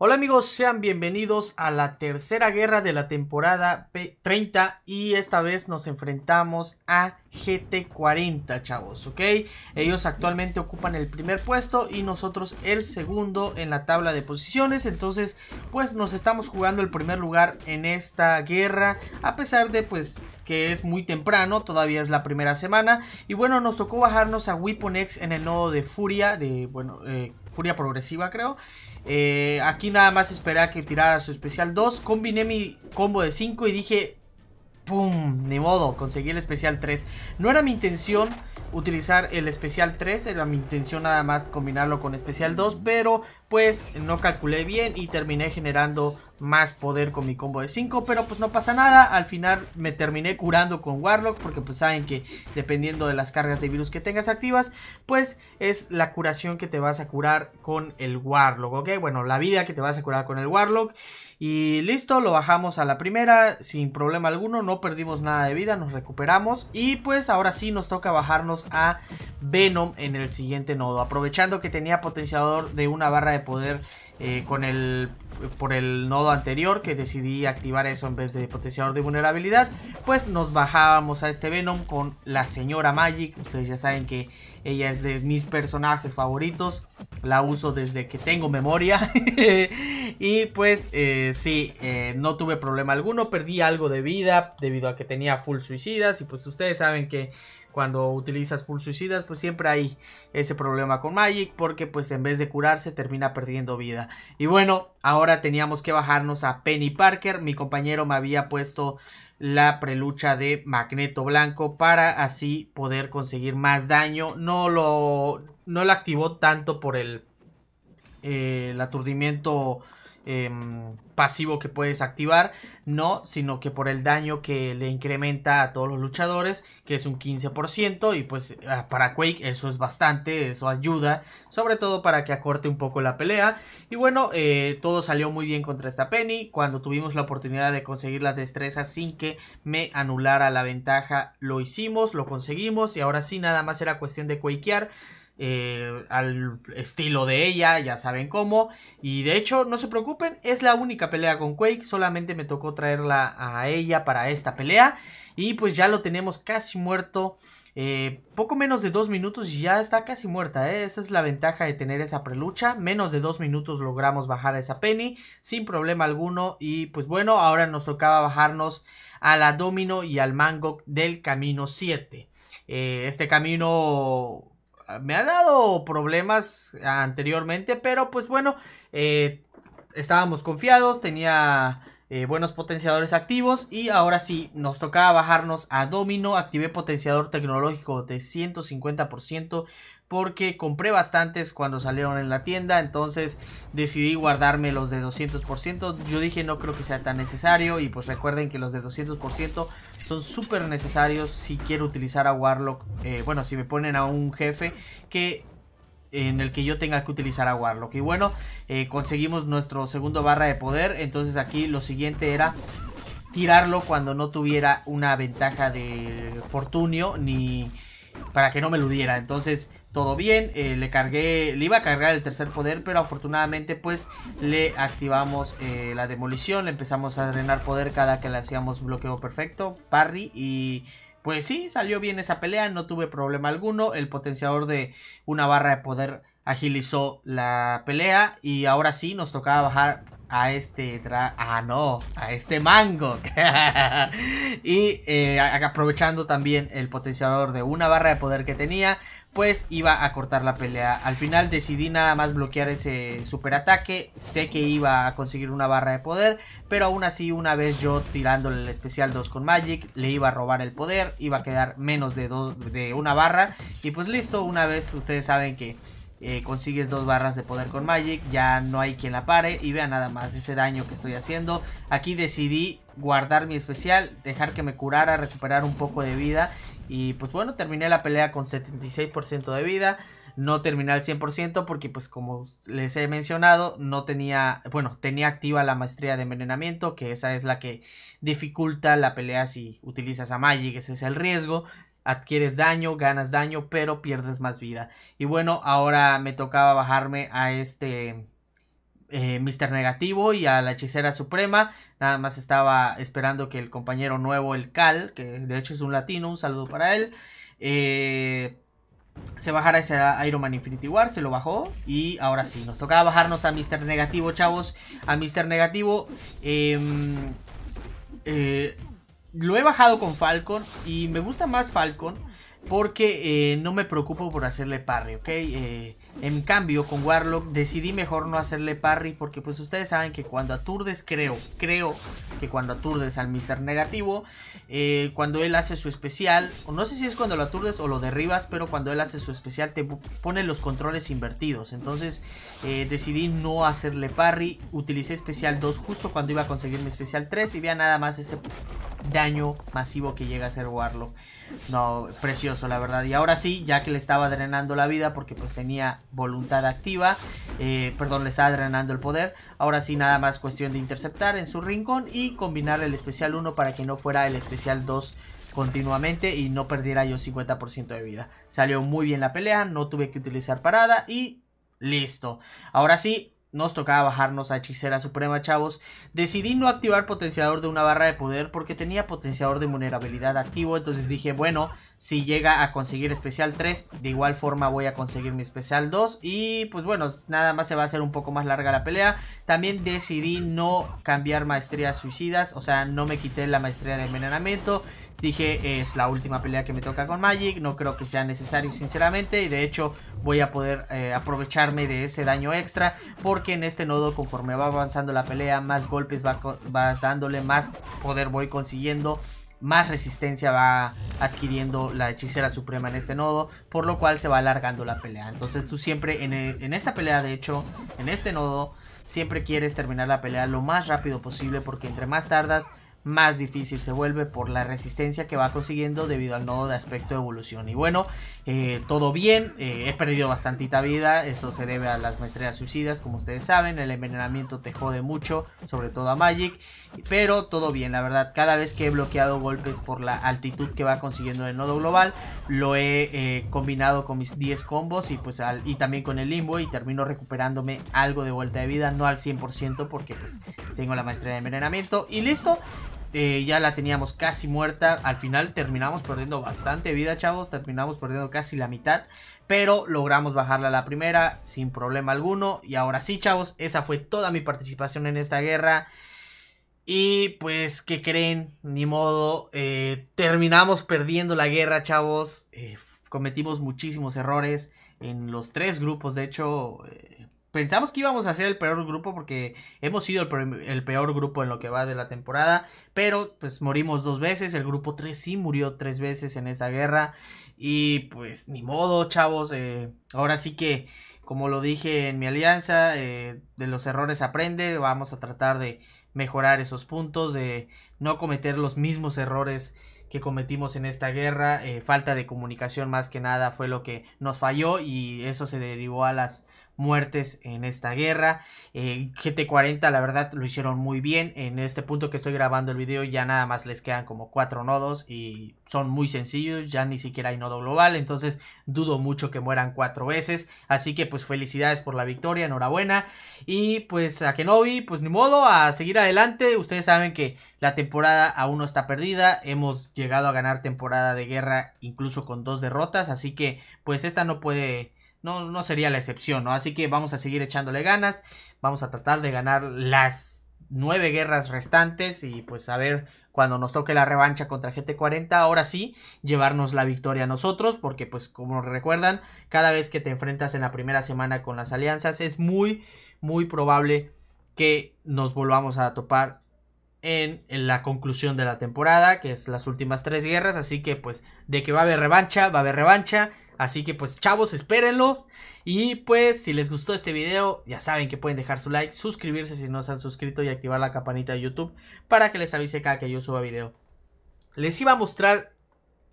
Hola amigos, sean bienvenidos a la tercera guerra de la temporada P30 y esta vez nos enfrentamos a GT40 chavos, ok. Ellos actualmente ocupan el primer puesto y nosotros el segundo en la tabla de posiciones, entonces pues nos estamos jugando el primer lugar en esta guerra a pesar de pues que es muy temprano, todavía es la primera semana y bueno nos tocó bajarnos a Weapon en el nodo de Furia, de bueno eh, Furia Progresiva creo eh, aquí nada más a que tirara su especial 2. Combiné mi combo de 5 y dije... ¡Pum! Ni modo, conseguí el especial 3. No era mi intención utilizar el especial 3, era mi intención nada más combinarlo con especial 2, pero pues no calculé bien y terminé generando más poder con mi combo de 5 Pero pues no pasa nada, al final me terminé curando con Warlock Porque pues saben que dependiendo de las cargas de virus que tengas activas Pues es la curación que te vas a curar con el Warlock, ¿ok? Bueno, la vida que te vas a curar con el Warlock Y listo, lo bajamos a la primera sin problema alguno No perdimos nada de vida, nos recuperamos Y pues ahora sí nos toca bajarnos a Venom en el siguiente nodo Aprovechando que tenía potenciador de una barra de poder eh, con el por el nodo anterior que decidí activar eso en vez de potenciador de vulnerabilidad, pues nos bajábamos a este Venom con la señora Magic. Ustedes ya saben que ella es de mis personajes favoritos la uso desde que tengo memoria. y pues eh, sí, eh, no tuve problema alguno, perdí algo de vida debido a que tenía full suicidas. Y pues ustedes saben que cuando utilizas full suicidas pues siempre hay ese problema con Magic porque pues en vez de curarse termina perdiendo vida. Y bueno, ahora teníamos que bajarnos a Penny Parker, mi compañero me había puesto la prelucha de Magneto Blanco para así poder conseguir más daño. No lo, no lo activó tanto por el, eh, el aturdimiento Em, pasivo que puedes activar, no, sino que por el daño que le incrementa a todos los luchadores, que es un 15%, y pues ah, para Quake eso es bastante, eso ayuda, sobre todo para que acorte un poco la pelea. Y bueno, eh, todo salió muy bien contra esta Penny, cuando tuvimos la oportunidad de conseguir la destreza sin que me anulara la ventaja, lo hicimos, lo conseguimos, y ahora sí, nada más era cuestión de quakear. Eh, al estilo de ella, ya saben cómo. Y de hecho, no se preocupen, es la única pelea con Quake, solamente me tocó traerla a ella para esta pelea. Y pues ya lo tenemos casi muerto. Eh, poco menos de dos minutos y ya está casi muerta. ¿eh? Esa es la ventaja de tener esa prelucha. Menos de dos minutos logramos bajar a esa Penny sin problema alguno. Y pues bueno, ahora nos tocaba bajarnos a la Domino y al Mango del camino 7. este camino me ha dado problemas anteriormente, pero pues bueno, eh, estábamos confiados, tenía eh, buenos potenciadores activos y ahora sí, nos tocaba bajarnos a Domino, activé potenciador tecnológico de 150%, porque compré bastantes cuando salieron en la tienda, entonces decidí guardarme los de 200%. Yo dije no creo que sea tan necesario y pues recuerden que los de 200% son súper necesarios si quiero utilizar a Warlock, eh, bueno, si me ponen a un jefe que en el que yo tenga que utilizar a Warlock. Y bueno, eh, conseguimos nuestro segundo barra de poder, entonces aquí lo siguiente era tirarlo cuando no tuviera una ventaja de fortunio ni para que no me lo diera. Entonces todo bien. Eh, le cargué, le iba a cargar el tercer poder, pero afortunadamente pues le activamos eh, la demolición. Le empezamos a drenar poder cada que le hacíamos bloqueo perfecto, parry y... Pues sí, salió bien esa pelea, no tuve problema alguno. El potenciador de una barra de poder agilizó la pelea. Y ahora sí, nos tocaba bajar a este dra ah no, a este mango. y eh, aprovechando también el potenciador de una barra de poder que tenía, pues iba a cortar la pelea. Al final decidí nada más bloquear ese ataque Sé que iba a conseguir una barra de poder, pero aún así una vez yo tirándole el especial 2 con Magic, le iba a robar el poder, iba a quedar menos de, dos, de una barra. Y pues listo, una vez ustedes saben que eh, consigues dos barras de poder con Magic, ya no hay quien la pare y vea nada más ese daño que estoy haciendo. Aquí decidí guardar mi especial, dejar que me curara, recuperar un poco de vida y pues bueno, terminé la pelea con 76% de vida. No terminé al 100% porque pues como les he mencionado, no tenía, bueno, tenía activa la maestría de envenenamiento, que esa es la que dificulta la pelea si utilizas a Magic, ese es el riesgo adquieres daño, ganas daño, pero pierdes más vida. Y bueno, ahora me tocaba bajarme a este eh, Mister Negativo y a la Hechicera Suprema. Nada más estaba esperando que el compañero nuevo, el Cal, que de hecho es un latino, un saludo para él, eh, se bajara ese Iron Man Infinity War, se lo bajó. Y ahora sí, nos tocaba bajarnos a Mr. Negativo, chavos. A Mr. Negativo. Em, eh, lo he bajado con Falcon y me gusta más Falcon porque eh, no me preocupo por hacerle parry, ¿ok? Eh, en cambio, con Warlock decidí mejor no hacerle parry porque pues ustedes saben que cuando aturdes, creo, creo que cuando aturdes al Mr. Negativo, eh, cuando él hace su especial, no sé si es cuando lo aturdes o lo derribas, pero cuando él hace su especial te pone los controles invertidos. Entonces eh, decidí no hacerle parry, utilicé especial 2 justo cuando iba a conseguir mi especial 3 y vea nada más ese daño masivo que llega a hacer Warlock. No, precioso la verdad. Y ahora sí, ya que le estaba drenando la vida porque pues tenía voluntad activa. Eh, perdón, le está drenando el poder. Ahora sí, nada más cuestión de interceptar en su rincón y combinar el especial 1 para que no fuera el especial 2 continuamente y no perdiera yo 50% de vida. Salió muy bien la pelea, no tuve que utilizar parada y listo. Ahora sí, nos tocaba bajarnos a Hechicera Suprema, chavos. Decidí no activar potenciador de una barra de poder porque tenía potenciador de vulnerabilidad activo. Entonces dije, bueno, si llega a conseguir especial 3, de igual forma voy a conseguir mi especial 2. Y pues bueno, nada más se va a hacer un poco más larga la pelea. También decidí no cambiar maestrías suicidas, o sea, no me quité la maestría de envenenamiento. Dije, es la última pelea que me toca con Magic, no creo que sea necesario sinceramente y de hecho voy a poder eh, aprovecharme de ese daño extra porque en este nodo conforme va avanzando la pelea, más golpes vas dándole, más poder voy consiguiendo más resistencia va adquiriendo la hechicera suprema en este nodo, por lo cual se va alargando la pelea. Entonces tú siempre en, en, esta pelea, de hecho, en este nodo, siempre quieres terminar la pelea lo más rápido posible porque entre más tardas, más difícil se vuelve por la resistencia que va consiguiendo debido al nodo de aspecto de evolución. Y bueno, eh, todo bien, eh, he perdido bastantita vida, eso se debe a las maestrías suicidas, como ustedes saben, el envenenamiento te jode mucho, sobre todo a Magic, pero todo bien, la verdad, cada vez que he bloqueado golpes por la altitud que va consiguiendo el nodo global, lo he eh, combinado con mis 10 combos y, pues y también con el limbo y termino recuperándome algo de vuelta de vida, no al 100% porque pues tengo la maestría de envenenamiento y listo. Eh, ya la teníamos casi muerta. Al final terminamos perdiendo bastante vida, chavos. Terminamos perdiendo casi la mitad. Pero logramos bajarla a la primera sin problema alguno. Y ahora sí, chavos, esa fue toda mi participación en esta guerra. Y pues, ¿qué creen? Ni modo. Eh, terminamos perdiendo la guerra, chavos. Eh, cometimos muchísimos errores en los tres grupos. De hecho, pensamos que íbamos a ser el peor grupo porque hemos sido el peor, grupo en lo que va de la temporada, pero pues morimos dos veces, el grupo 3 sí murió tres veces en esta guerra y pues ni modo chavos, eh, ahora sí que como lo dije en mi alianza, eh, de los errores aprende, vamos a tratar de mejorar esos puntos, de no cometer los mismos errores que cometimos en esta guerra, eh, falta de comunicación más que nada fue lo que nos falló y eso se derivó a las muertes en esta guerra. Eh, GT40 la verdad lo hicieron muy bien. En este punto que estoy grabando el video ya nada más les quedan como cuatro nodos y son muy sencillos. Ya ni siquiera hay nodo global. Entonces dudo mucho que mueran cuatro veces. Así que pues felicidades por la victoria. Enhorabuena. Y pues a Kenobi pues ni modo a seguir adelante. Ustedes saben que la temporada aún no está perdida. Hemos llegado a ganar temporada de guerra incluso con dos derrotas. Así que pues esta no puede no, sería la excepción, ¿no? Así que vamos a seguir echándole ganas, vamos a tratar de ganar las nueve guerras restantes y pues a ver cuando nos toque la revancha contra GT40, ahora sí, llevarnos la victoria a nosotros, porque pues como recuerdan, cada vez que te enfrentas en la primera semana con las alianzas es muy, muy probable que nos volvamos a topar en, en la conclusión de la temporada, que es las últimas tres guerras, así que pues de que va a haber revancha, va a haber revancha, Así que pues chavos, espérenlo. Y pues si les gustó este video, ya saben que pueden dejar su like, suscribirse si no se han suscrito y activar la campanita de YouTube para que les avise cada que yo suba video. Les iba a mostrar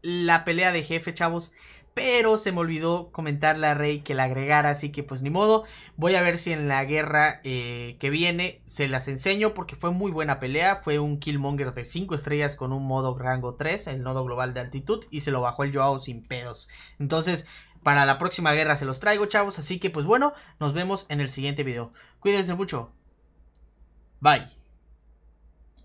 la pelea de jefe, chavos, pero se me olvidó comentarle a Rey que la agregara, así que pues ni modo. Voy a ver si en la guerra eh, que viene se las enseño porque fue muy buena pelea. Fue un Killmonger de 5 estrellas con un modo rango 3, el nodo global de altitud, y se lo bajó el Joao sin pedos. Entonces, para la próxima guerra se los traigo, chavos. Así que pues bueno, nos vemos en el siguiente video. Cuídense mucho. Bye.